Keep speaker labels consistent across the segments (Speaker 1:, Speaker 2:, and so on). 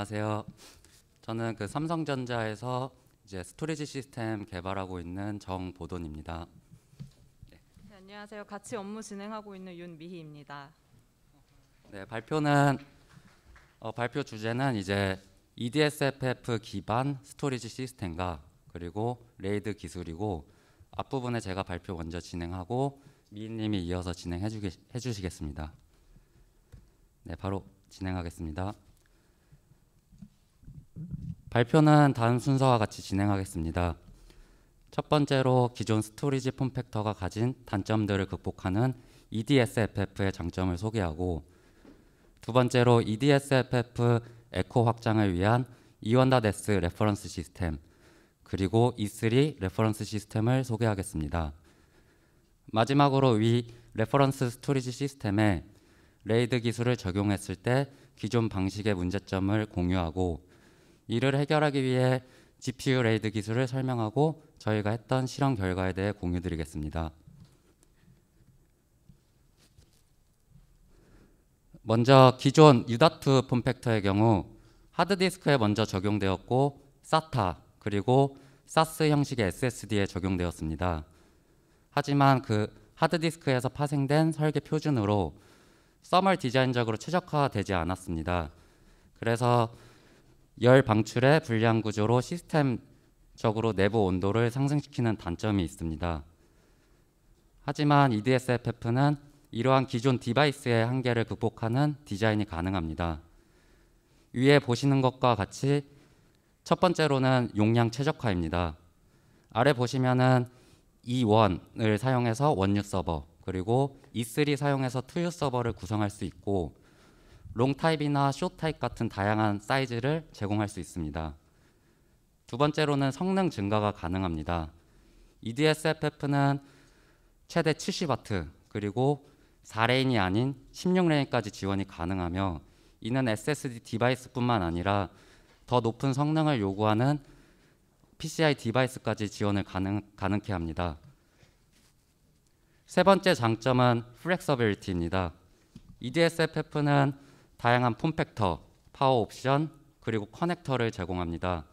Speaker 1: 안녕하세요. 저는 그 삼성전자에서 이제 스토리지 시스템 개발하고 있는 정보돈입니다.
Speaker 2: 네. 네, 안녕하세요. 같이 업무 진행하고 있는 윤미희입니다.
Speaker 1: 네, 발표는 어, 발표 주제는 이제 EDSFF 기반 스토리지 시스템과 그리고 레이드 기술이고 앞부분에 제가 발표 먼저 진행하고 미인님이 이어서 진행해 주시겠습니다. 네, 바로 진행하겠습니다. 발표는 다음 순서와 같이 진행하겠습니다. 첫 번째로 기존 스토리지 폼팩터가 가진 단점들을 극복하는 EDSFF의 장점을 소개하고 두 번째로 EDSFF 에코 확장을 위한 이원다 e 레퍼런스 시스템 그리고 E3 레퍼런스 시스템을 소개하겠습니다. 마지막으로 위 레퍼런스 스토리지 시스템에 레이드 기술을 적용했을 때 기존 방식의 문제점을 공유하고 이를 해결하기 위해 GPU 레이드 기술을 설명하고 저희가 했던 실험 결과에 대해 공유드리겠습니다. 먼저 기존 유다 폼팩터의 경우 하드디스크에 먼저 적용되었고 SATA 그리고 SAS 형식의 SSD에 적용되었습니다. 하지만 그 하드디스크에서 파생된 설계 표준으로 서멀 디자인적으로 최적화되지 않았습니다. 그래서 열 방출의 불량 구조로 시스템적으로 내부 온도를 상승시키는 단점이 있습니다. 하지만 EDSFF는 이러한 기존 디바이스의 한계를 극복하는 디자인이 가능합니다. 위에 보시는 것과 같이 첫 번째로는 용량 최적화입니다. 아래 보시면은 E1을 사용해서 원유 서버 그리고 E3 사용해서 투유 서버를 구성할 수 있고 롱타입이나 숏타입 같은 다양한 사이즈를 제공할 수 있습니다. 두 번째로는 성능 증가가 가능합니다. EDSFF는 최대 70W 그리고 4레인이 아닌 16레인까지 지원이 가능하며 이는 SSD 디바이스뿐만 아니라 더 높은 성능을 요구하는 PCI 디바이스까지 지원을 가능, 가능케 합니다. 세 번째 장점은 플렉서빌리티입니다. EDSFF는 다양한 폼팩터, 파워 옵션, 그리고 커넥터를 제공합니다.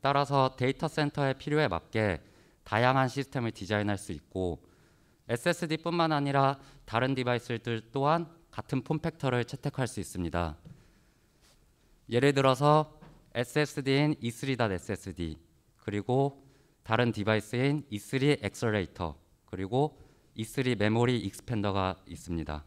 Speaker 1: 따라서 데이터 센터의 필요에 맞게 다양한 시스템을 디자인할 수 있고 SSD뿐만 아니라 다른 디바이스들 또한 같은 폼팩터를 채택할 수 있습니다. 예를 들어서 SSD인 E3.SSD 그리고 다른 디바이스인 E3 엑셀레이터 그리고 E3 메모리 익스펜더가 있습니다.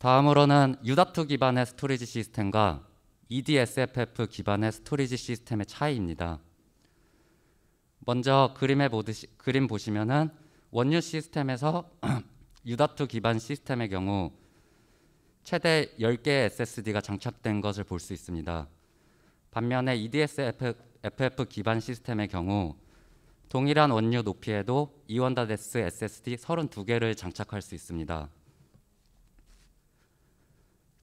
Speaker 1: 다음으로는 유다투 기반의 스토리지 시스템과 EDSFF 기반의 스토리지 시스템의 차이입니다. 먼저 그림에 보듯이, 그림 보시면은 원유 시스템에서 유다투 기반 시스템의 경우 최대 10개의 SSD가 장착된 것을 볼 수 있습니다. 반면에 EDSFF 기반 시스템의 경우 동일한 원유 높이에도 이원다데스 SSD 32개를 장착할 수 있습니다.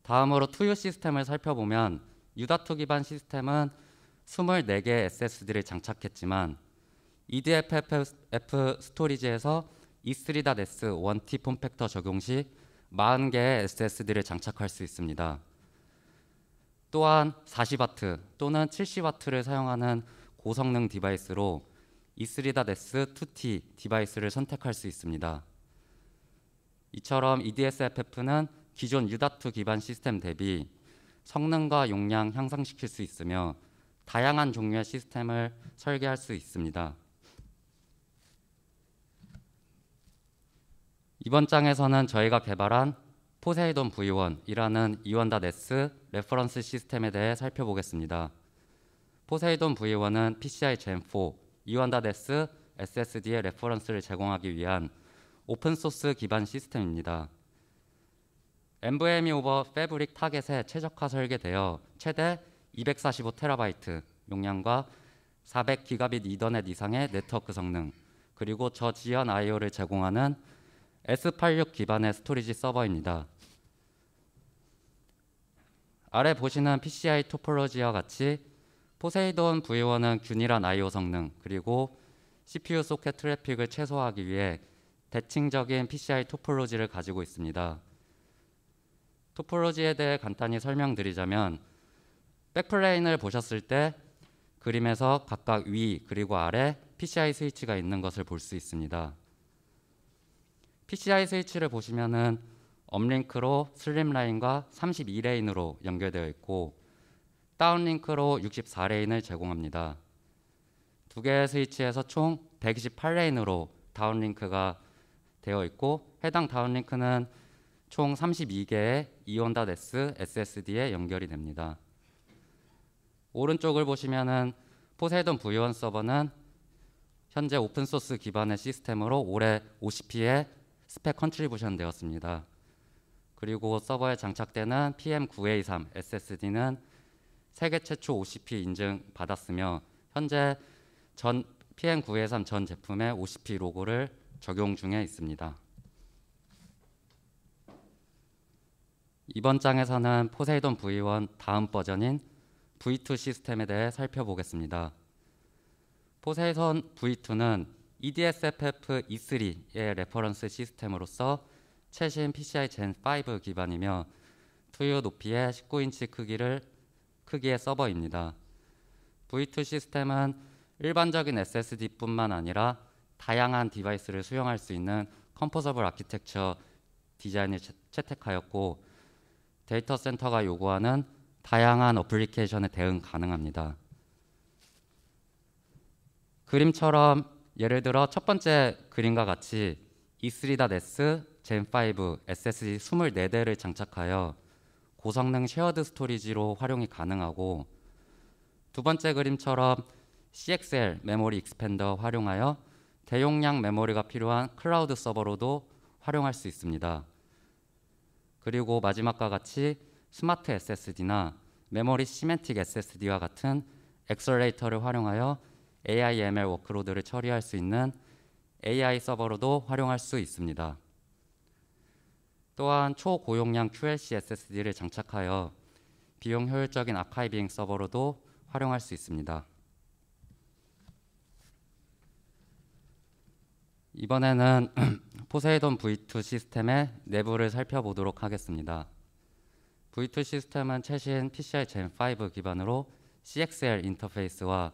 Speaker 1: 다음으로 투유 시스템을 살펴보면 유다투 기반 시스템은 24개 SSD를 장착했지만 EDFF 스토리지에서 E3.S 1T 폼팩터 적용 시 40개의 SSD를 장착할 수 있습니다. 또한 40W 또는 70W를 사용하는 고성능 디바이스로 E3.S 2T 디바이스를 선택할 수 있습니다. 이처럼 EDSFF는 기존 유다투 기반 시스템 대비 성능과 용량 향상시킬 수 있으며 다양한 종류의 시스템을 설계할 수 있습니다. 이번 장에서는 저희가 개발한 포세이돈 V1이라는 이원다 네스 레퍼런스 시스템에 대해 살펴보겠습니다. 포세이돈 V1은 PCI Gen4 이원다 네스 SSD의 레퍼런스를 제공하기 위한 오픈소스 기반 시스템입니다. NVMe 오버 패브릭 타겟에 최적화 설계되어 최대 245TB 용량과 400기가빗 이더넷 이상의 네트워크 성능 그리고 저지연 I/O를 제공하는 S86 기반의 스토리지 서버입니다. 아래 보시는 PCI 토폴로지와 같이 포세이돈 V1은 균일한 I/O 성능 그리고 CPU 소켓 트래픽을 최소화하기 위해 대칭적인 PCI 토폴로지를 가지고 있습니다. 토포로지에 대해 간단히 설명드리자면 백플레인을 보셨을 때 그림에서 각각 위 그리고 아래 PCI 스위치가 있는 것을 볼 수 있습니다. PCI 스위치를 보시면은 업링크로 슬림라인과 32레인으로 연결되어 있고 다운링크로 64레인을 제공합니다. 두 개의 스위치에서 총 128레인으로 다운링크가 되어 있고 해당 다운링크는 총 32개의 이온다 데스 SSD에 연결이 됩니다. 오른쪽을 보시면은 포세이돈 V1 서버는 현재 오픈소스 기반의 시스템으로 올해 50P의 스펙 컨트리뷰션 되었습니다. 그리고 서버에 장착되는 PM9A3 SSD는 세계 최초 50P 인증 받았으며 현재 전 PM9A3 전 제품에 50P 로고를 적용 중에 있습니다. 이번 장에서는 포세이돈 V1 다음 버전인 V2 시스템에 대해 살펴보겠습니다. 포세이돈 V2는 EDSFF E3의 레퍼런스 시스템으로서 최신 PCI Gen 5 기반이며 투유 높이의 19인치 크기를 크기의 서버입니다. V2 시스템은 일반적인 SSD뿐만 아니라 다양한 디바이스를 수용할 수 있는 컴포서블 아키텍처 디자인을 채택하였고 데이터 센터가 요구하는 다양한 어플리케이션에 대응 가능합니다. 그림처럼 예를 들어 첫 번째 그림과 같이 E3.S, Gen5, SSD 24대를 장착하여 고성능 쉐어드 스토리지로 활용이 가능하고 두 번째 그림처럼 CXL 메모리 익스펜더 활용하여 대용량 메모리가 필요한 클라우드 서버로도 활용할 수 있습니다. 그리고 마지막과 같이 스마트 SSD나 메모리 시멘틱 SSD와 같은 엑셀레이터를 활용하여 AI ML 워크로드를 처리할 수 있는 AI 서버로도 활용할 수 있습니다. 또한 초고용량 QLC SSD를 장착하여 비용 효율적인 아카이빙 서버로도 활용할 수 있습니다. 이번에는 포세이돈 V2 시스템의 내부를 살펴보도록 하겠습니다. V2 시스템은 최신 PCI Gen5 기반으로 CXL 인터페이스와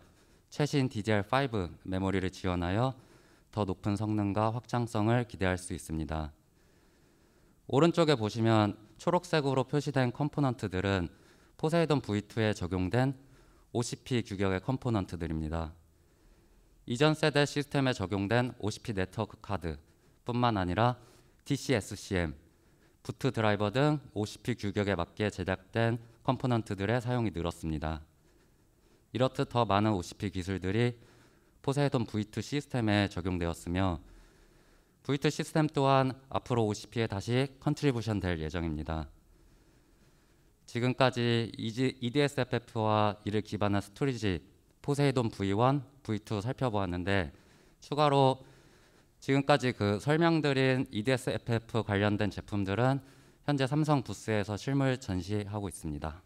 Speaker 1: 최신 DDR5 메모리를 지원하여 더 높은 성능과 확장성을 기대할 수 있습니다. 오른쪽에 보시면 초록색으로 표시된 컴포넌트들은 포세이돈 V2에 적용된 OCP 규격의 컴포넌트들입니다. 이전 세대 시스템에 적용된 OCP 네트워크 카드, 뿐만 아니라 TCSCM, 부트 드라이버 등 OCP 규격에 맞게 제작된 컴포넌트들의 사용이 늘었습니다. 이렇듯 더 많은 OCP 기술들이 포세이돈 V2 시스템에 적용되었으며 V2 시스템 또한 앞으로 OCP에 다시 컨트리뷰션 될 예정입니다. 지금까지 EDSFF와 이를 기반한 스토리지 포세이돈 V1, V2 살펴보았는데 추가로 지금까지 그 설명드린 EDSFF 관련된 제품들은 현재 삼성 부스에서 실물 전시하고 있습니다.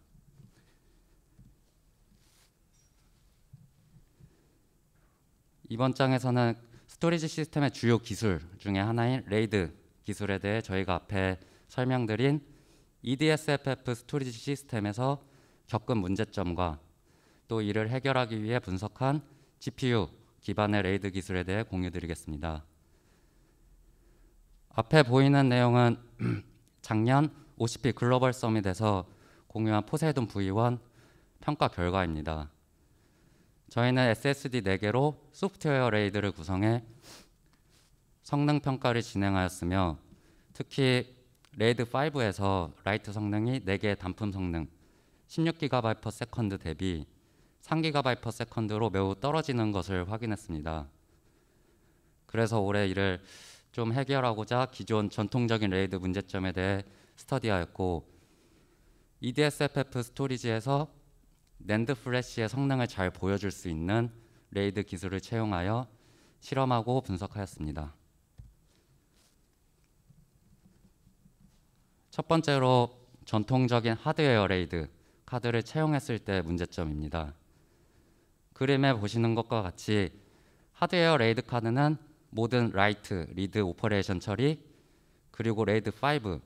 Speaker 1: 이번 장에서는 스토리지 시스템의 주요 기술 중에 하나인 레이드 기술에 대해 저희가 앞에 설명드린 EDSFF 스토리지 시스템에서 겪은 문제점과 또 이를 해결하기 위해 분석한 GPU 기반의 레이드 기술에 대해 공유드리겠습니다. 앞에 보이는 내용은 작년 OCP 글로벌 서밋에서 공유한 포세이돈 v 원 평가 결과입니다. 저희는 SSD 4개로 소프트웨어 레이드를 구성해 성능 평가를 진행하였으며 특히 레이드 5에서 라이트 성능이 4개의 단품 성능 16GB 세 대비 3GB 세로 매우 떨어지는 것을 확인했습니다. 그래서 올해 이를 좀 해결하고자 기존 전통적인 레이드 문제점에 대해 스터디하였고 EDSFF 스토리지에서 랜드 플래시의 성능을 잘 보여줄 수 있는 레이드 기술을 채용하여 실험하고 분석하였습니다. 첫 번째로 전통적인 하드웨어 레이드 카드를 채용했을 때 문제점입니다. 그림에 보시는 것과 같이 하드웨어 레이드 카드는 모든 라이트, 리드 오퍼레이션 처리 그리고 레이드 5와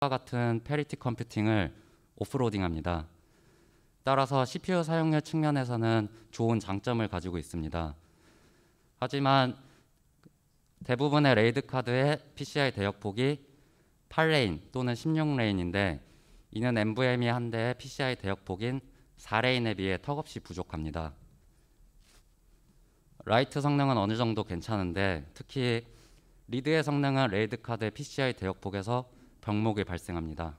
Speaker 1: 같은 페리티 컴퓨팅을 오프로딩합니다. 따라서 CPU 사용률 측면에서는 좋은 장점을 가지고 있습니다. 하지만 대부분의 레이드 카드의 PCI 대역폭이 8레인 또는 16레인인데 이는 NVMe 한 대의 PCI 대역폭인 4레인에 비해 턱없이 부족합니다. 라이트 성능은 어느 정도 괜찮은데 특히 리드의 성능은 레이드 카드의 PCI 대역폭에서 병목이 발생합니다.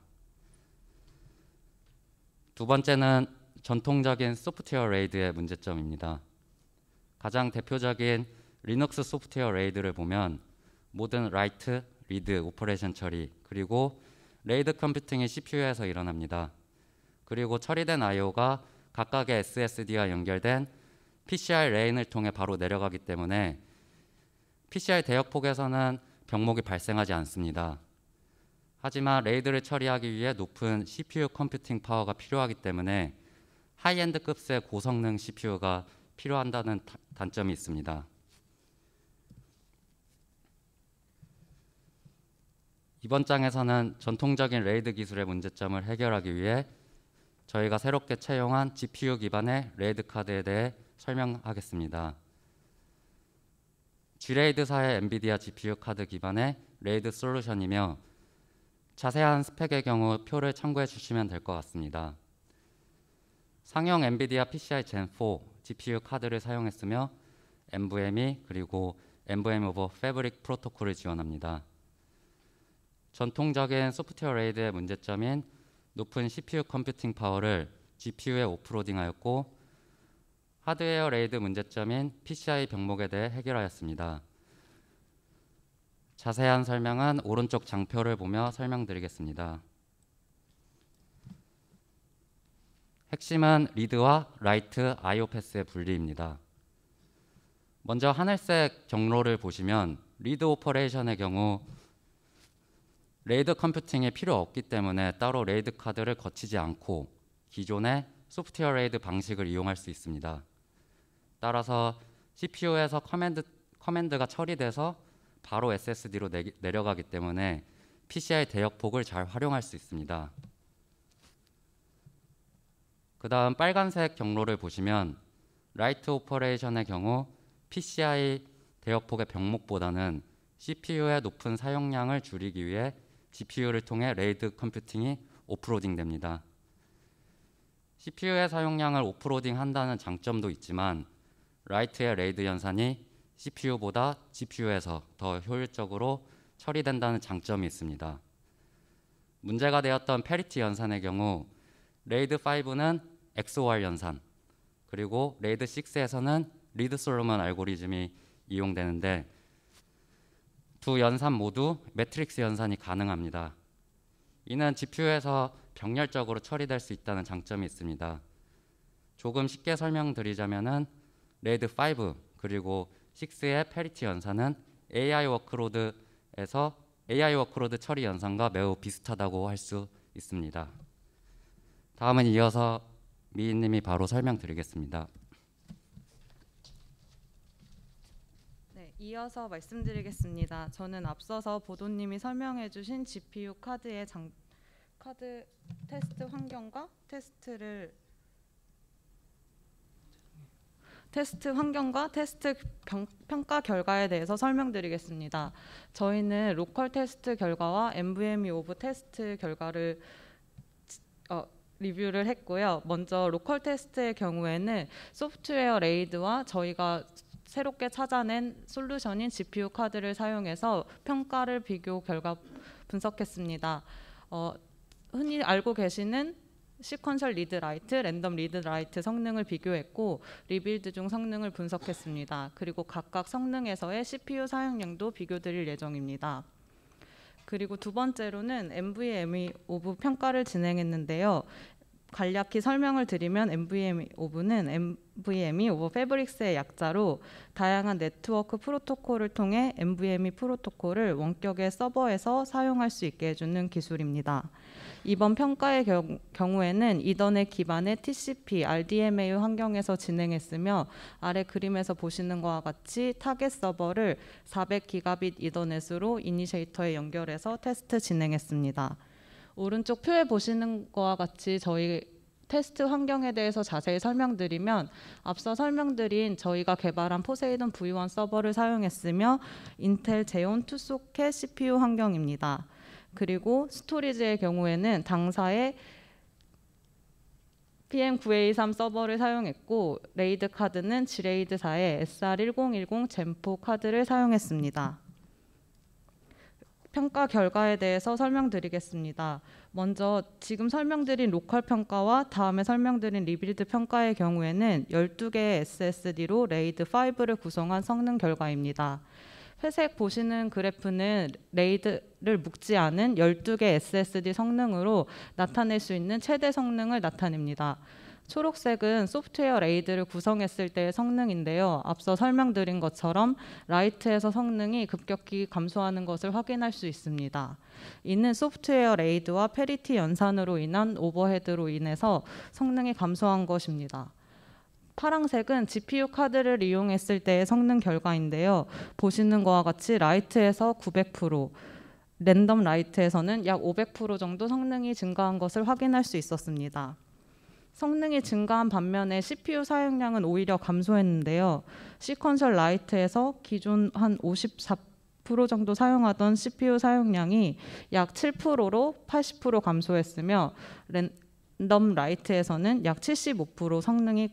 Speaker 1: 두 번째는 전통적인 소프트웨어 레이드의 문제점입니다. 가장 대표적인 리눅스 소프트웨어 레이드를 보면 모든 라이트, 리드, 오퍼레이션 처리 그리고 레이드 컴퓨팅이 CPU에서 일어납니다. 그리고 처리된 I/O가 각각의 SSD와 연결된 PCR 레인을 통해 바로 내려가기 때문에 PCR 대역폭에서는 병목이 발생하지 않습니다. 하지만 레이드를 처리하기 위해 높은 CPU 컴퓨팅 파워가 필요하기 때문에 하이엔드 급의 고성능 CPU가 필요한다는 단점이 있습니다. 이번 장에서는 전통적인 레이드 기술의 문제점을 해결하기 위해 저희가 새롭게 채용한 GPU 기반의 레이드 카드에 대해 설명하겠습니다. G레이드사의 엔비디아 GPU 카드 기반의 레이드 솔루션이며 자세한 스펙의 경우 표를 참고해 주시면 될 것 같습니다. 상용 엔비디아 PCI Gen4 GPU 카드를 사용했으며 NVMe 그리고 NVM 오버 패브릭 프로토콜을 지원합니다. 전통적인 소프트웨어 레이드의 문제점인 높은 CPU 컴퓨팅 파워를 GPU에 오프로딩하였고 하드웨어 레이드 문제점인 PCI 병목에 대해 해결하였습니다. 자세한 설명은 오른쪽 장표를 보며 설명드리겠습니다. 핵심은 리드와 라이트 IO 패스의 분리입니다. 먼저 하늘색 경로를 보시면 리드 오퍼레이션의 경우 레이드 컴퓨팅이 필요 없기 때문에 따로 레이드 카드를 거치지 않고 기존의 소프트웨어 레이드 방식을 이용할 수 있습니다. 따라서 CPU에서 커맨드, 커맨드가 처리돼서 바로 SSD로 내, 내려가기 때문에 PCI 대역폭을 잘 활용할 수 있습니다. 그 다음 빨간색 경로를 보시면 라이트 오퍼레이션의 경우 PCI 대역폭의 병목보다는 CPU의 높은 사용량을 줄이기 위해 GPU를 통해 레이드 컴퓨팅이 오프로딩 됩니다. CPU의 사용량을 오프로딩 한다는 장점도 있지만 라이트의 레이드 연산이 CPU보다 GPU에서 더 효율적으로 처리된다는 장점이 있습니다. 문제가 되었던 페리티 연산의 경우 레이드 5는 XOR 연산 그리고 레이드 6에서는 리드 솔로몬 알고리즘이 이용되는데 두 연산 모두 매트릭스 연산이 가능합니다. 이는 GPU에서 병렬적으로 처리될 수 있다는 장점이 있습니다. 조금 쉽게 설명드리자면 레드 5 그리고 6의 페리티 연산은 AI 워크로드에서 AI 워크로드 처리 연산과 매우 비슷하다고 할 수 있습니다. 다음은 이어서 미인님이 바로 설명드리겠습니다.
Speaker 2: 네, 이어서 말씀드리겠습니다. 저는 앞서서 보도님이 설명해주신 GPU 카드의 장, 카드 테스트 환경과 테스트를 테스트 환경과 테스트 병, 평가 결과에 대해서 설명드리겠습니다. 저희는 로컬 테스트 결과와 MVME 오브 테스트 결과를 어, 리뷰를 했고요. 먼저 로컬 테스트의 경우에는 소프트웨어 레이드와 저희가 새롭게 찾아낸 솔루션인 GPU 카드를 사용해서 평가를 비교 결과 분석했습니다. 어, 흔히 알고 계시는 시퀀셜 리드 라이트, 랜덤 리드 라이트 성능을 비교했고 리빌드 중 성능을 분석했습니다. 그리고 각각 성능에서의 CPU 사용량도 비교드릴 예정입니다. 그리고 두 번째로는 MVME 오브 평가를 진행했는데요. 간략히 설명을 드리면 MVME 오브는 MVM이 오버 패브릭스의 약자로 다양한 네트워크 프로토콜을 통해 MVM이 프로토콜을 원격의 서버에서 사용할 수 있게 해주는 기술입니다. 이번 평가의 경우, 에는 이더넷 기반의 TCP, RDMA 환경에서 진행했으며 아래 그림에서 보시는 것과 같이 타겟 서버를 400기가빗 이더넷으로 이니셔이터에 연결해서 테스트 진행했습니다. 오른쪽 표에 보시는 것과 같이 저희 테스트 환경에 대해서 자세히 설명드리면 앞서 설명드린 저희가 개발한 포세이돈 V1 서버를 사용했으며 인텔 제온 2 소켓 CPU 환경입니다. 그리고 스토리지의 경우에는 당사의 PM9A3 서버를 사용했고 레이드 카드는 지레이드사의 SR1010 젠포 카드를 사용했습니다. 평가 결과에 대해서 설명드리겠습니다. 먼저 지금 설명드린 로컬 평가와 다음에 설명드린 리빌드 평가의 경우에는 12개의 SSD로 레이드 5를 구성한 성능 결과입니다. 회색 보시는 그래프는 레이드를 묶지 않은 12개 SSD 성능으로 나타낼 수 있는 최대 성능을 나타냅니다. 초록색은 소프트웨어 레이드를 구성했을 때의 성능인데요. 앞서 설명드린 것처럼 라이트에서 성능이 급격히 감소하는 것을 확인할 수 있습니다. 이는 소프트웨어 레이드와 페리티 연산으로 인한 오버헤드로 인해서 성능이 감소한 것입니다. 파랑색은 GPU 카드를 이용했을 때의 성능 결과인데요. 보시는 것과 같이 라이트에서 900%, 랜덤 라이트에서는 약 500% 정도 성능이 증가한 것을 확인할 수 있었습니다. 성능이 증가한 반면에 CPU 사용량은 오히려 감소했는데요. 시퀀셜 라이트에서 기존 한 54% 정도 사용하던 CPU 사용량이 약 7%로 80% 감소했으며 랜덤 라이트에서는 약 75% 성능이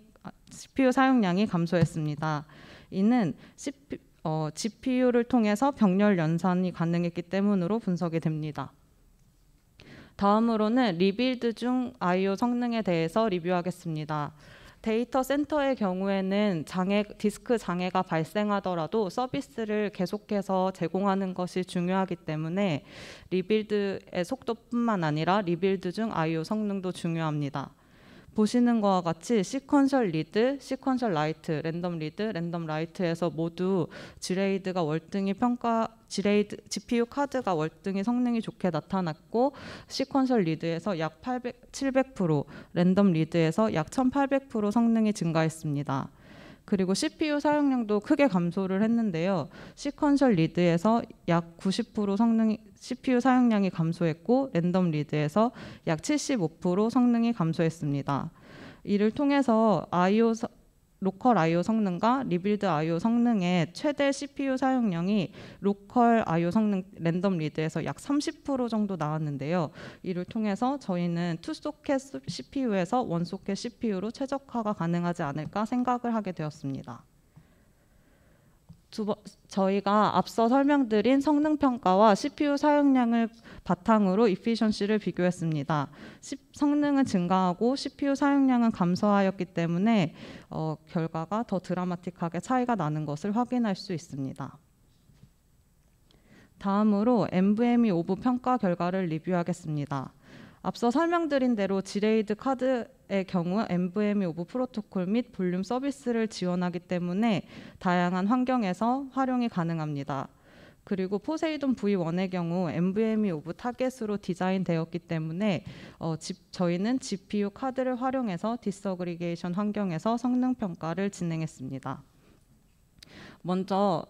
Speaker 2: CPU 사용량이 감소했습니다. 이는 CPU, 어, GPU를 통해서 병렬 연산이 가능했기 때문으로 분석이 됩니다. 다음으로는 리빌드 중 I/O 성능에 대해서 리뷰하겠습니다. 데이터 센터의 경우에는 장애, 디스크 장애가 발생하더라도 서비스를 계속해서 제공하는 것이 중요하기 때문에 리빌드의 속도뿐만 아니라 리빌드 중 I/O 성능도 중요합니다. 보시는 것과 같이 시퀀셜 리드, 시퀀셜 라이트, 랜덤 리드, 랜덤 라이트에서 모두 지레이드가 월등히 평가 지레이드 GPU 카드가 월등히 성능이 좋게 나타났고 시퀀셜 리드에서 약 800, 700%, 랜덤 리드에서 약 1800% 성능이 증가했습니다. 그리고 CPU 사용량도 크게 감소를 했는데요. 시퀀셜 리드에서 약 90%성능 CPU 사용량이 감소했고 랜덤 리드에서 약 75% 성능이 감소했습니다. 이를 통해서 IO 로컬 I/O 성능과 리빌드 I/O 성능의 최대 CPU 사용량이 로컬 I/O 성능 랜덤 리드에서 약 30% 정도 나왔는데요. 이를 통해서 저희는 투 소켓 CPU에서 원 소켓 CPU로 최적화가 가능하지 않을까 생각을 하게 되었습니다. 번, 저희가 앞서 설명드린 성능 평가와 CPU 사용량을 바탕으로 이피션시를 비교했습니다. 시, 성능은 증가하고 CPU 사용량은 감소하였기 때문에 어, 결과가 더 드라마틱하게 차이가 나는 것을 확인할 수 있습니다. 다음으로 NVMe 오브 평가 결과를 리뷰하겠습니다. 앞서 설명드린 대로 지레이드 카드의 경우 MVM 오브 프로토콜 및 볼륨 서비스를 지원하기 때문에 다양한 환경에서 활용이 가능합니다. 그리고 포세이돈 V1의 경우 NVMe 오브 타겟으로 디자인되었기 때문에 어, 집, 저희는 GPU 카드를 활용해서 디서그리게이션 환경에서 성능 평가를 진행했습니다. 먼저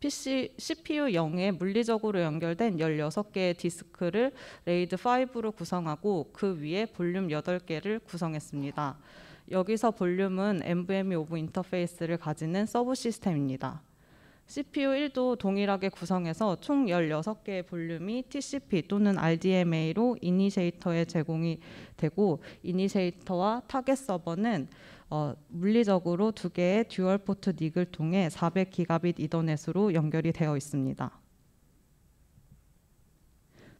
Speaker 2: PC, CPU 0에 물리적으로 연결된 16개의 디스크를 레이드 5로 구성하고 그 위에 볼륨 8개를 구성했습니다. 여기서 볼륨은 NVMe 오브 인터페이스를 가지는 서브 시스템입니다. CPU 1도 동일하게 구성해서 총 16개의 볼륨이 TCP 또는 RDMA로 이니시이터에 제공이 되고 이니시이터와 타겟 서버는 어, 물리적으로 두 개의 듀얼 포트 닉을 통해 400기가빗 이더넷으로 연결이 되어 있습니다.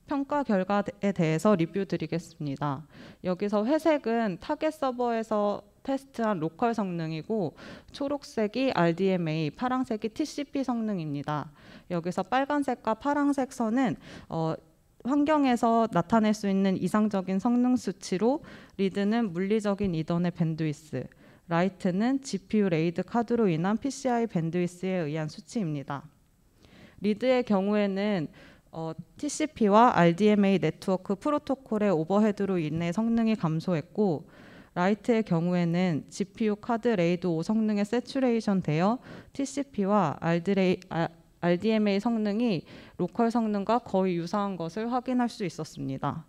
Speaker 2: 평가 결과에 대해서 리뷰 드리겠습니다. 여기서 회색은 타겟 서버에서 테스트한 로컬 성능이고 초록색이 RDMA, 파란색이 TCP 성능입니다. 여기서 빨간색과 파란색 선은 어, 환경에서 나타낼 수 있는 이상적인 성능 수치로 리드는 물리적인 이더넷 밴드위스, 라이트는 GPU 레이드 카드로 인한 PCI 밴드위스에 의한 수치입니다. 리드의 경우에는 어, TCP와 RDMA 네트워크 프로토콜의 오버헤드로 인해 성능이 감소했고 라이트의 경우에는 GPU 카드 레이드 5 성능에 세츄레이션 되어 TCP와 RDMA RDMA 성능이 로컬 성능과 거의 유사한 것을 확인할 수 있었습니다.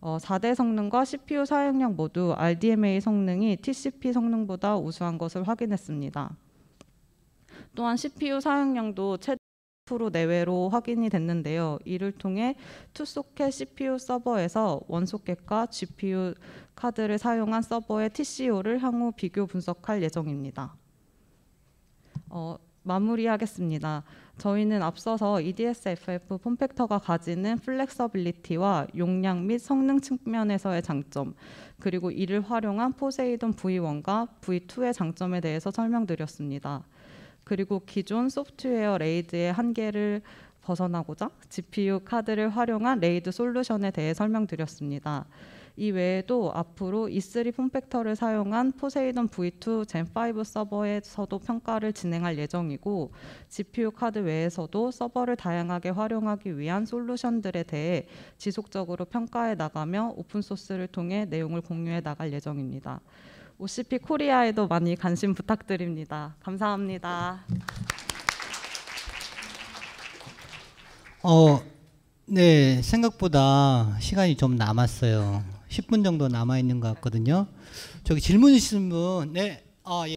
Speaker 2: 어, 4대 성능과 CPU 사용량 모두 RDMA 성능이 TCP 성능보다 우수한 것을 확인했습니다. 또한 CPU 사용량도 최대 1 내외로 확인이 됐는데요. 이를 통해 투소켓 CPU 서버에서 원소켓과 GPU 카드를 사용한 서버의 TCO를 향후 비교 분석할 예정입니다. 어, 마무리하겠습니다. 저희는 앞서서 EDSFF 폼팩터가 가지는 플렉서빌리티와 용량 및 성능 측면에서의 장점, 그리고 이를 활용한 포세이돈 V1과 V2의 장점에 대해서 설명드렸습니다. 그리고 기존 소프트웨어 레이드의 한계를 벗어나고자 GPU 카드를 활용한 레이드 솔루션에 대해 설명드렸습니다. 이 외에도 앞으로 E3 폼팩터를 사용한 포세이돈 V2 젠5 서버에서도 평가를 진행할 예정이고 GPU 카드 외에서도 서버를 다양하게 활용하기 위한 솔루션들에 대해 지속적으로 평가해 나가며 오픈소스를 통해 내용을 공유해 나갈 예정입니다. OCP 코리아에도 많이 관심 부탁드립니다. 감사합니다.
Speaker 1: 어, 네, 생각보다 시간이 좀 남았어요. 10분 정도 남아 있는 것 같거든요. 저기 질문 있으신 분, 네, 아 예.